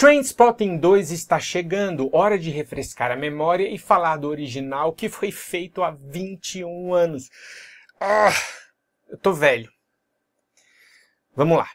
Trainspotting 2 está chegando, hora de refrescar a memória e falar do original que foi feito há 21 anos. Ah, eu tô velho. Vamos lá.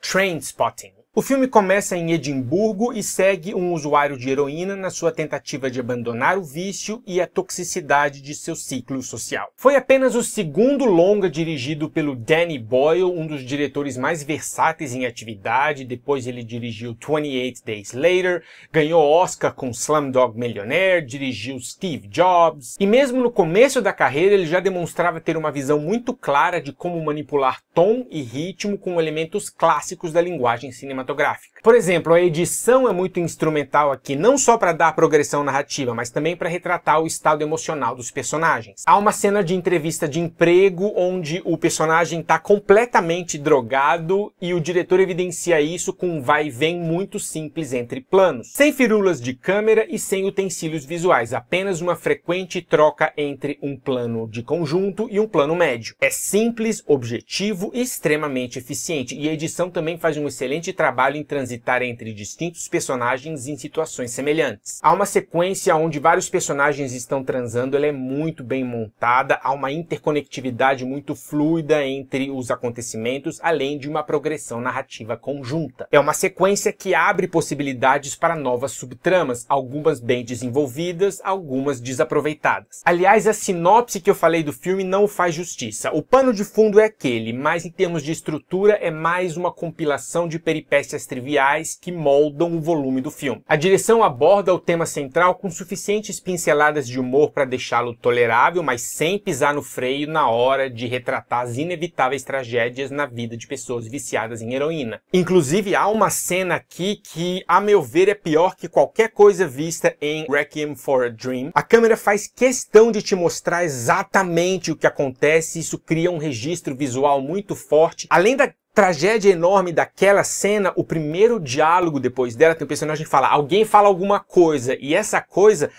Trainspotting o filme começa em Edimburgo e segue um usuário de heroína na sua tentativa de abandonar o vício e a toxicidade de seu ciclo social. Foi apenas o segundo longa dirigido pelo Danny Boyle, um dos diretores mais versáteis em atividade, depois ele dirigiu 28 Days Later, ganhou Oscar com Slumdog Millionaire, dirigiu Steve Jobs, e mesmo no começo da carreira ele já demonstrava ter uma visão muito clara de como manipular tom e ritmo com elementos clássicos da linguagem cinematográfica. Por exemplo, a edição é muito instrumental aqui, não só para dar progressão narrativa, mas também para retratar o estado emocional dos personagens. Há uma cena de entrevista de emprego onde o personagem está completamente drogado e o diretor evidencia isso com um vai e vem muito simples entre planos. Sem firulas de câmera e sem utensílios visuais, apenas uma frequente troca entre um plano de conjunto e um plano médio. É simples, objetivo e extremamente eficiente, e a edição também faz um excelente trabalho em transição transitar entre distintos personagens em situações semelhantes. Há uma sequência onde vários personagens estão transando, ela é muito bem montada, há uma interconectividade muito fluida entre os acontecimentos, além de uma progressão narrativa conjunta. É uma sequência que abre possibilidades para novas subtramas, algumas bem desenvolvidas, algumas desaproveitadas. Aliás, a sinopse que eu falei do filme não faz justiça. O pano de fundo é aquele, mas em termos de estrutura é mais uma compilação de peripécias triviais que moldam o volume do filme. A direção aborda o tema central com suficientes pinceladas de humor para deixá-lo tolerável, mas sem pisar no freio na hora de retratar as inevitáveis tragédias na vida de pessoas viciadas em heroína. Inclusive, há uma cena aqui que, a meu ver, é pior que qualquer coisa vista em Requiem for a Dream. A câmera faz questão de te mostrar exatamente o que acontece, isso cria um registro visual muito forte, além da tragédia enorme daquela cena, o primeiro diálogo depois dela, tem um personagem que fala, alguém fala alguma coisa, e essa coisa,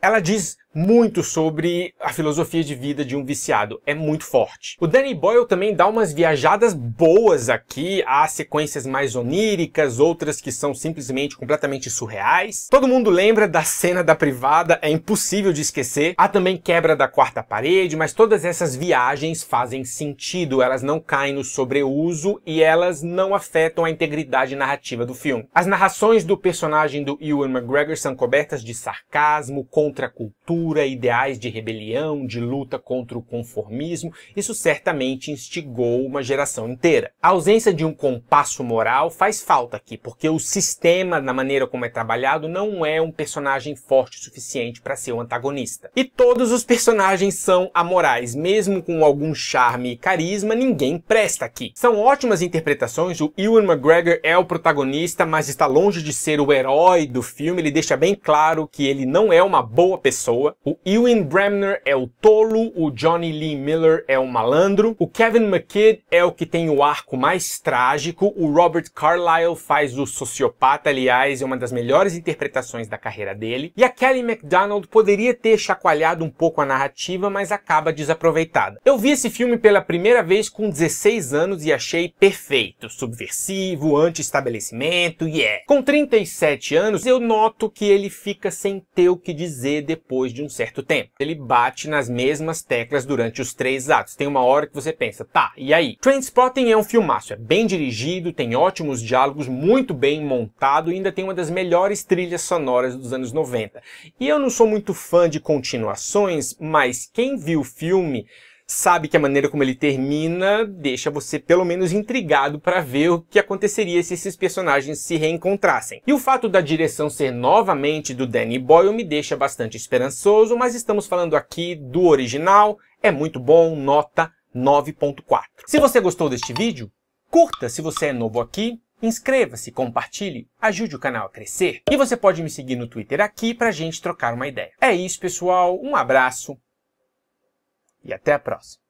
ela diz muito sobre a filosofia de vida de um viciado. É muito forte. O Danny Boyle também dá umas viajadas boas aqui. Há sequências mais oníricas, outras que são simplesmente completamente surreais. Todo mundo lembra da cena da privada, é impossível de esquecer. Há também quebra da quarta parede, mas todas essas viagens fazem sentido. Elas não caem no sobreuso e elas não afetam a integridade narrativa do filme. As narrações do personagem do Ewan McGregor são cobertas de sarcasmo, contracultura, cultura, ideais de rebelião, de luta contra o conformismo, isso certamente instigou uma geração inteira. A ausência de um compasso moral faz falta aqui, porque o sistema, na maneira como é trabalhado, não é um personagem forte o suficiente para ser o um antagonista. E todos os personagens são amorais, mesmo com algum charme e carisma, ninguém presta aqui. São ótimas interpretações, o Ewan McGregor é o protagonista, mas está longe de ser o herói do filme, ele deixa bem claro que ele não é uma boa pessoa, o Ewan Bremner é o tolo, o Johnny Lee Miller é o malandro, o Kevin McKidd é o que tem o arco mais trágico, o Robert Carlyle faz o sociopata, aliás, é uma das melhores interpretações da carreira dele, e a Kelly MacDonald poderia ter chacoalhado um pouco a narrativa, mas acaba desaproveitada. Eu vi esse filme pela primeira vez com 16 anos e achei perfeito, subversivo, anti-estabelecimento, e yeah. é. Com 37 anos, eu noto que ele fica sem ter o que dizer depois de um certo tempo. Ele bate nas mesmas teclas durante os três atos. Tem uma hora que você pensa, tá, e aí? Trainspotting é um filmaço, é bem dirigido, tem ótimos diálogos, muito bem montado e ainda tem uma das melhores trilhas sonoras dos anos 90. E eu não sou muito fã de continuações, mas quem viu o filme sabe que a maneira como ele termina deixa você pelo menos intrigado para ver o que aconteceria se esses personagens se reencontrassem. E o fato da direção ser novamente do Danny Boyle me deixa bastante esperançoso, mas estamos falando aqui do original, é muito bom, nota 9.4. Se você gostou deste vídeo, curta se você é novo aqui, Inscreva-se, compartilhe, ajude o canal a crescer. E você pode me seguir no Twitter aqui pra gente trocar uma ideia. É isso, pessoal. Um abraço e até a próxima!